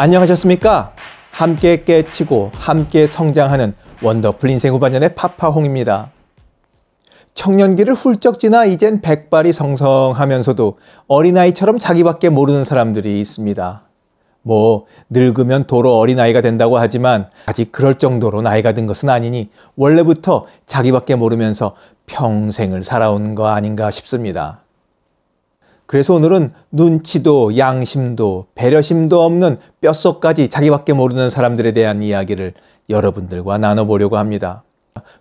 안녕하셨습니까? 함께 깨치고 함께 성장하는 원더풀 인생 후반년의 파파홍입니다. 청년기를 훌쩍 지나 이젠 백발이 성성하면서도 어린아이처럼 자기밖에 모르는 사람들이 있습니다. 뭐, 늙으면 도로 어린아이가 된다고 하지만 아직 그럴 정도로 나이가 든 것은 아니니 원래부터 자기밖에 모르면서 평생을 살아온 거 아닌가 싶습니다. 그래서 오늘은 눈치도 양심도 배려심도 없는 뼛속까지 자기밖에 모르는 사람들에 대한 이야기를 여러분들과 나눠보려고 합니다.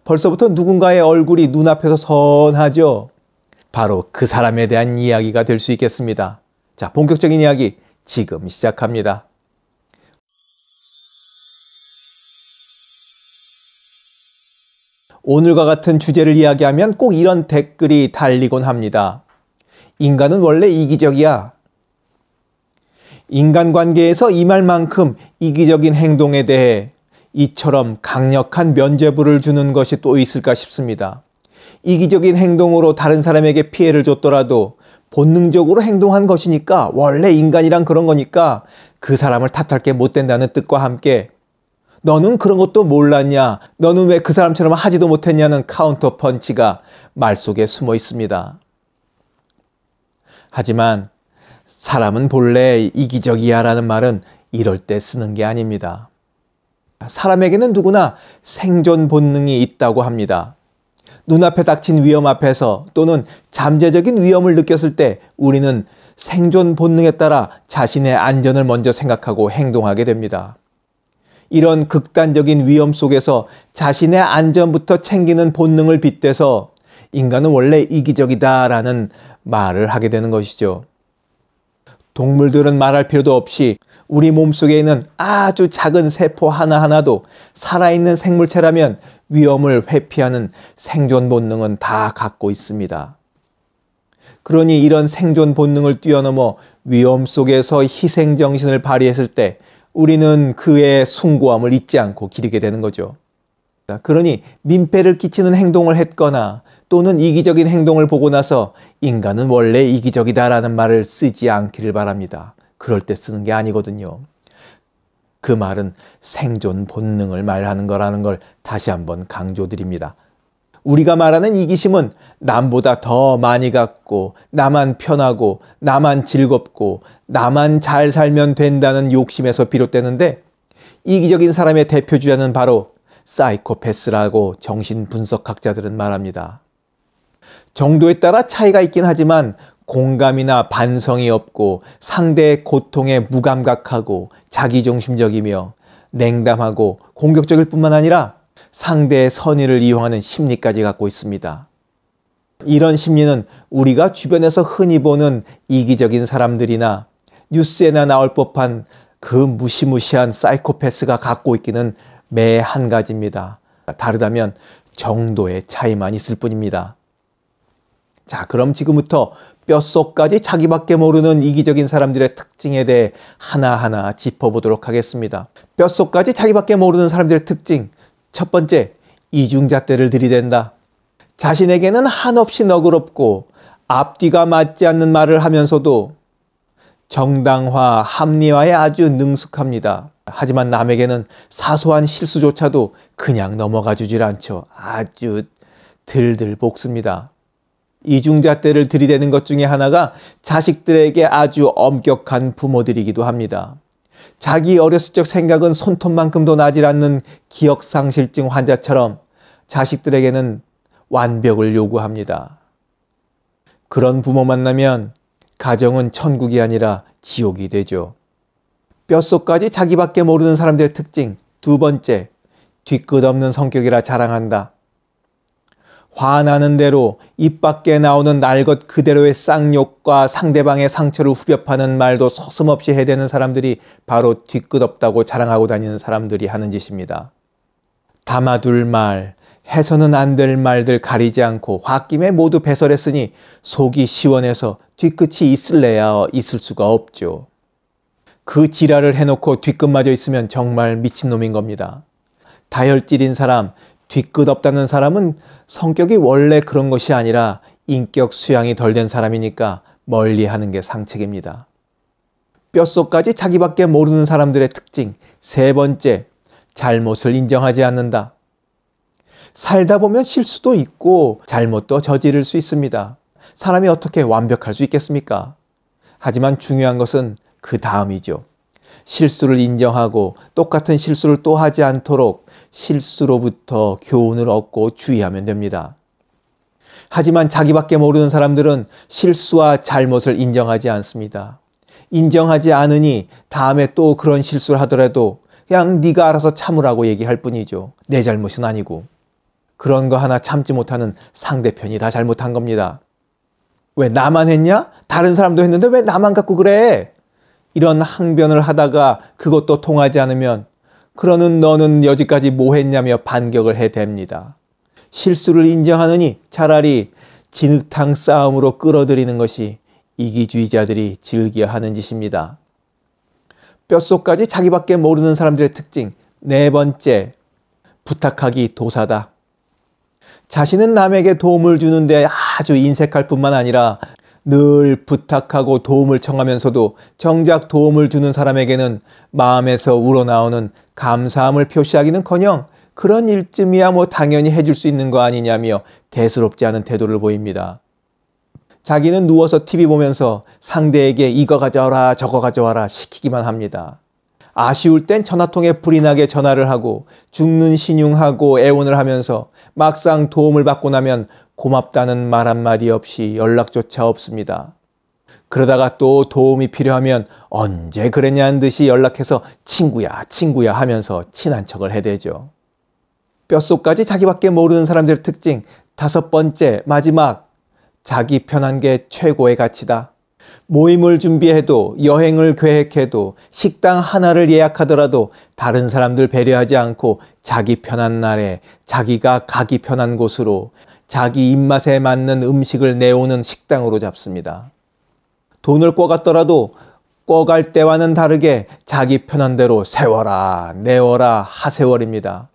벌써부터 누군가의 얼굴이 눈앞에서 선하죠. 바로 그 사람에 대한 이야기가 될 수 있겠습니다. 자, 본격적인 이야기 지금 시작합니다. 오늘과 같은 주제를 이야기하면 꼭 이런 댓글이 달리곤 합니다. 인간은 원래 이기적이야. 인간관계에서 임할 만큼 이기적인 행동에 대해 이처럼 강력한 면죄부를 주는 것이 또 있을까 싶습니다. 이기적인 행동으로 다른 사람에게 피해를 줬더라도 본능적으로 행동한 것이니까 원래 인간이란 그런 거니까 그 사람을 탓할 게 못 된다는 뜻과 함께 너는 그런 것도 몰랐냐? 너는 왜 그 사람처럼 하지도 못했냐는 카운터 펀치가 말 속에 숨어 있습니다. 하지만 사람은 본래 이기적이야라는 말은 이럴 때 쓰는 게 아닙니다. 사람에게는 누구나 생존 본능이 있다고 합니다. 눈앞에 닥친 위험 앞에서 또는 잠재적인 위험을 느꼈을 때 우리는 생존 본능에 따라 자신의 안전을 먼저 생각하고 행동하게 됩니다. 이런 극단적인 위험 속에서 자신의 안전부터 챙기는 본능을 빗대서 인간은 원래 이기적이다라는 말을 하게 되는 것이죠. 동물들은 말할 필요도 없이 우리 몸속에 있는 아주 작은 세포 하나하나도 살아있는 생물체라면 위험을 회피하는 생존 본능은 다 갖고 있습니다. 그러니 이런 생존 본능을 뛰어넘어 위험 속에서 희생 정신을 발휘했을 때 우리는 그의 숭고함을 잊지 않고 기르게 되는 거죠. 그러니 민폐를 끼치는 행동을 했거나 또는 이기적인 행동을 보고 나서 인간은 원래 이기적이다라는 말을 쓰지 않기를 바랍니다. 그럴 때 쓰는 게 아니거든요. 그 말은 생존 본능을 말하는 거라는 걸 다시 한번 강조드립니다. 우리가 말하는 이기심은 남보다 더 많이 갖고, 나만 편하고, 나만 즐겁고, 나만 잘 살면 된다는 욕심에서 비롯되는데, 이기적인 사람의 대표주자는 바로 사이코패스라고 정신분석학자들은 말합니다. 정도에 따라 차이가 있긴 하지만 공감이나 반성이 없고 상대의 고통에 무감각하고 자기중심적이며 냉담하고 공격적일 뿐만 아니라 상대의 선의를 이용하는 심리까지 갖고 있습니다. 이런 심리는 우리가 주변에서 흔히 보는 이기적인 사람들이나 뉴스에나 나올 법한 그 무시무시한 사이코패스가 갖고 있기는 매 한 가지입니다. 다르다면 정도의 차이만 있을 뿐입니다. 자, 그럼 지금부터 뼛속까지 자기밖에 모르는 이기적인 사람들의 특징에 대해 하나하나 짚어보도록 하겠습니다. 뼛속까지 자기밖에 모르는 사람들의 특징. 첫 번째, 이중잣대를 들이댄다. 자신에게는 한없이 너그럽고 앞뒤가 맞지 않는 말을 하면서도 정당화, 합리화에 아주 능숙합니다. 하지만 남에게는 사소한 실수조차도 그냥 넘어가 주질 않죠. 아주 들들 볶습니다. 이중잣대를 들이대는 것 중에 하나가 자식들에게 아주 엄격한 부모들이기도 합니다. 자기 어렸을 적 생각은 손톱만큼도 나질 않는 기억상실증 환자처럼 자식들에게는 완벽을 요구합니다. 그런 부모 만나면 가정은 천국이 아니라 지옥이 되죠. 뼛속까지 자기밖에 모르는 사람들의 특징. 두 번째, 뒤끝없는 성격이라 자랑한다. 화나는 대로 입 밖에 나오는 날 것 그대로의 쌍욕과 상대방의 상처를 후벼파는 말도 서슴없이 해대는 사람들이 바로 뒤끝없다고 자랑하고 다니는 사람들이 하는 짓입니다. 담아둘 말, 해서는 안 될 말들 가리지 않고 홧김에 모두 배설했으니 속이 시원해서 뒤끝이 있을래야 있을 수가 없죠. 그 지랄을 해놓고 뒤끝마저 있으면 정말 미친놈인 겁니다. 다혈질인 사람, 뒤끝없다는 사람은 성격이 원래 그런 것이 아니라 인격 수양이 덜 된 사람이니까 멀리 하는 게 상책입니다. 뼛속까지 자기밖에 모르는 사람들의 특징. 세 번째, 잘못을 인정하지 않는다. 살다 보면 실수도 있고 잘못도 저지를 수 있습니다. 사람이 어떻게 완벽할 수 있겠습니까? 하지만 중요한 것은 그 다음이죠. 실수를 인정하고 똑같은 실수를 또 하지 않도록 실수로부터 교훈을 얻고 주의하면 됩니다. 하지만 자기밖에 모르는 사람들은 실수와 잘못을 인정하지 않습니다. 인정하지 않으니 다음에 또 그런 실수를 하더라도 그냥 네가 알아서 참으라고 얘기할 뿐이죠. 내 잘못은 아니고. 그런 거 하나 참지 못하는 상대편이 다 잘못한 겁니다. 왜 나만 했냐? 다른 사람도 했는데 왜 나만 갖고 그래? 이런 항변을 하다가 그것도 통하지 않으면 그러는 너는 여지까지 뭐 했냐며 반격을 해댑니다. 실수를 인정하느니 차라리 진흙탕 싸움으로 끌어들이는 것이 이기주의자들이 즐겨 하는 짓입니다. 뼛속까지 자기밖에 모르는 사람들의 특징. 네 번째, 부탁하기 도사다. 자신은 남에게 도움을 주는데 아주 인색할 뿐만 아니라 늘 부탁하고 도움을 청하면서도 정작 도움을 주는 사람에게는 마음에서 우러나오는 감사함을 표시하기는커녕 그런 일쯤이야 뭐 당연히 해줄 수 있는 거 아니냐며 대수롭지 않은 태도를 보입니다. 자기는 누워서 TV 보면서 상대에게 이거 가져와라 저거 가져와라 시키기만 합니다. 아쉬울 땐 전화통에 불이 나게 전화를 하고 죽는 신용하고 애원을 하면서 막상 도움을 받고 나면 고맙다는 말 한마디 없이 연락조차 없습니다. 그러다가 또 도움이 필요하면 언제 그랬냐는 듯이 연락해서 친구야, 친구야 하면서 친한 척을 해대죠. 뼛속까지 자기밖에 모르는 사람들의 특징. 다섯 번째, 마지막. 자기 편한 게 최고의 가치다. 모임을 준비해도 여행을 계획해도 식당 하나를 예약하더라도 다른 사람들 배려하지 않고 자기 편한 날에 자기가 가기 편한 곳으로 자기 입맛에 맞는 음식을 내오는 식당으로 잡습니다. 돈을 꿔갔더라도 꿔갈 때와는 다르게 자기 편한 대로 세워라, 내워라, 하세월입니다.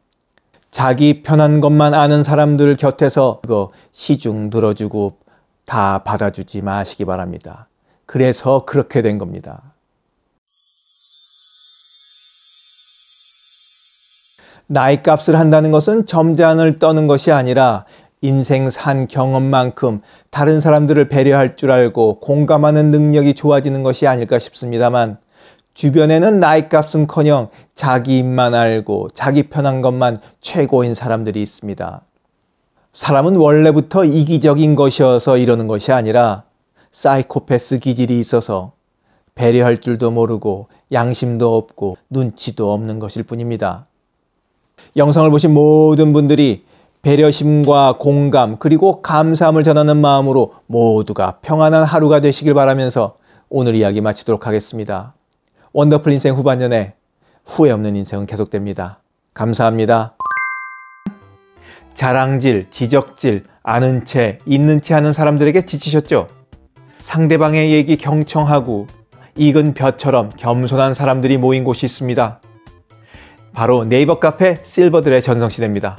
자기 편한 것만 아는 사람들 곁에서 그거 시중 들어주고 다 받아주지 마시기 바랍니다. 그래서 그렇게 된 겁니다. 나이 값을 한다는 것은 점잔을 떠는 것이 아니라 인생 산 경험만큼 다른 사람들을 배려할 줄 알고 공감하는 능력이 좋아지는 것이 아닐까 싶습니다만 주변에는 나이 값은 커녕 자기 입만 알고 자기 편한 것만 최고인 사람들이 있습니다. 사람은 원래부터 이기적인 것이어서 이러는 것이 아니라 사이코패스 기질이 있어서 배려할 줄도 모르고 양심도 없고 눈치도 없는 것일 뿐입니다. 영상을 보신 모든 분들이 배려심과 공감 그리고 감사함을 전하는 마음으로 모두가 평안한 하루가 되시길 바라면서 오늘 이야기 마치도록 하겠습니다. 원더풀 인생 후반년에 후회 없는 인생은 계속됩니다. 감사합니다. 자랑질, 지적질, 아는 채, 있는 채 하는 사람들에게 지치셨죠? 상대방의 얘기 경청하고 익은 벼처럼 겸손한 사람들이 모인 곳이 있습니다. 바로 네이버 카페 실버들의 전성시대입니다.